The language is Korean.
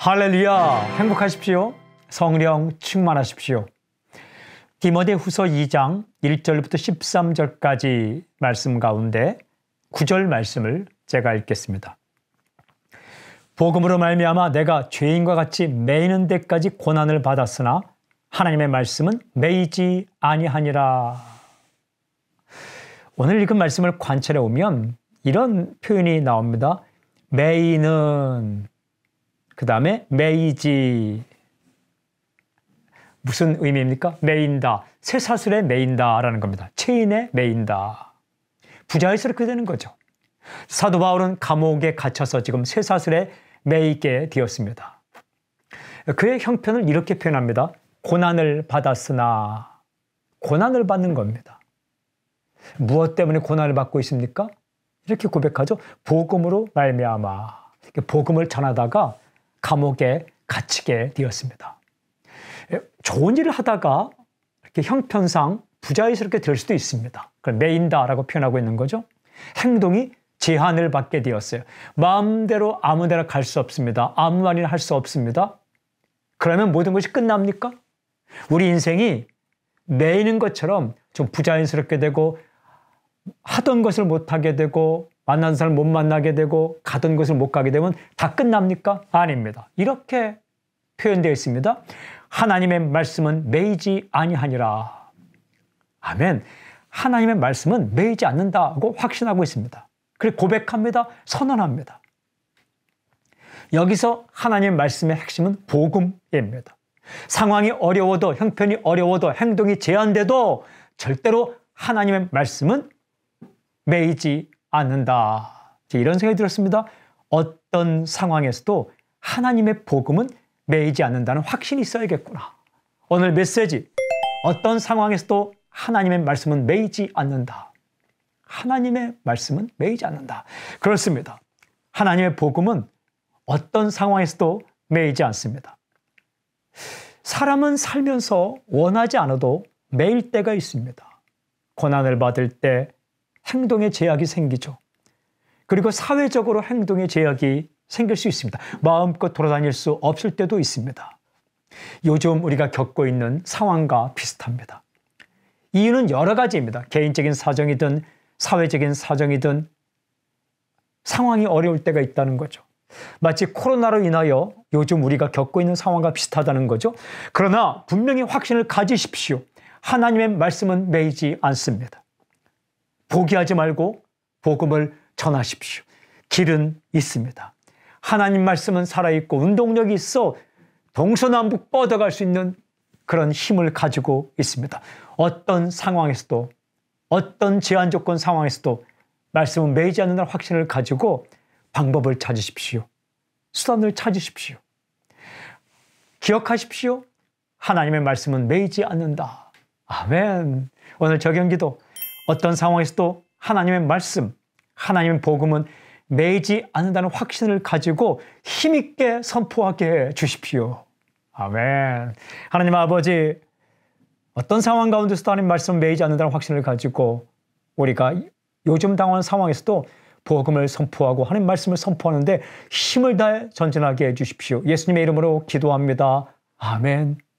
할렐루야! 행복하십시오. 성령 충만하십시오. 디모데 후서 2장 1절부터 13절까지 말씀 가운데 9절 말씀을 제가 읽겠습니다. 복음으로 말미암아 내가 죄인과 같이 매이는 데까지 고난을 받았으나 하나님의 말씀은 매이지 아니하니라. 오늘 읽은 말씀을 관찰해 오면 이런 표현이 나옵니다. 매이는 그 다음에 메이지. 무슨 의미입니까? 메인다. 새사슬에 메인다라는 겁니다. 체인에 메인다. 부자에서 이게 되는 거죠. 사도 바울은 감옥에 갇혀서 지금 새사슬에 매이게 되었습니다. 그의 형편을 이렇게 표현합니다. 고난을 받았으나 고난을 받는 겁니다. 무엇 때문에 고난을 받고 있습니까? 이렇게 고백하죠. 복음으로 말미암아. 복음을 전하다가 감옥에 갇히게 되었습니다. 예, 좋은 일을 하다가 이렇게 형편상 부자연스럽게 될 수도 있습니다. 그걸 매인다라고 표현하고 있는 거죠. 행동이 제한을 받게 되었어요. 마음대로 아무데나 갈 수 없습니다. 아무 말이나 할 수 없습니다. 그러면 모든 것이 끝납니까? 우리 인생이 매이는 것처럼 좀 부자연스럽게 되고 하던 것을 못하게 되고 만난 사람 못 만나게 되고 가던 곳을 못 가게 되면 다 끝납니까? 아닙니다. 이렇게 표현되어 있습니다. 하나님의 말씀은 매이지 아니하니라. 아멘. 하나님의 말씀은 매이지 않는다고 확신하고 있습니다. 그리고 고백합니다. 선언합니다. 여기서 하나님의 말씀의 핵심은 복음입니다. 상황이 어려워도 형편이 어려워도 행동이 제한돼도 절대로 하나님의 말씀은 매이지 않는다. 이런 생각이 들었습니다. 어떤 상황에서도 하나님의 복음은 매이지 않는다는 확신이 있어야겠구나. 오늘 메시지. 어떤 상황에서도 하나님의 말씀은 매이지 않는다. 하나님의 말씀은 매이지 않는다. 그렇습니다. 하나님의 복음은 어떤 상황에서도 매이지 않습니다. 사람은 살면서 원하지 않아도 매일 때가 있습니다. 고난을 받을 때, 행동의 제약이 생기죠. 그리고 사회적으로 행동의 제약이 생길 수 있습니다. 마음껏 돌아다닐 수 없을 때도 있습니다. 요즘 우리가 겪고 있는 상황과 비슷합니다. 이유는 여러 가지입니다. 개인적인 사정이든 사회적인 사정이든 상황이 어려울 때가 있다는 거죠. 마치 코로나로 인하여 요즘 우리가 겪고 있는 상황과 비슷하다는 거죠. 그러나 분명히 확신을 가지십시오. 하나님의 말씀은 매이지 않습니다. 포기하지 말고 복음을 전하십시오. 길은 있습니다. 하나님 말씀은 살아있고 운동력이 있어 동서남북 뻗어갈 수 있는 그런 힘을 가지고 있습니다. 어떤 상황에서도 어떤 제한 조건 상황에서도 말씀은 매이지 않는 확신을 가지고 방법을 찾으십시오. 수단을 찾으십시오. 기억하십시오. 하나님의 말씀은 매이지 않는다. 아멘. 오늘 저경기도 어떤 상황에서도 하나님의 말씀, 하나님의 복음은 매이지 않는다는 확신을 가지고 힘있게 선포하게 해 주십시오. 아멘. 하나님 아버지, 어떤 상황 가운데서도 하나님 말씀 매이지 않는다는 확신을 가지고 우리가 요즘 당한 상황에서도 복음을 선포하고 하나님 말씀을 선포하는데 힘을 다해 전진하게 해 주십시오. 예수님의 이름으로 기도합니다. 아멘.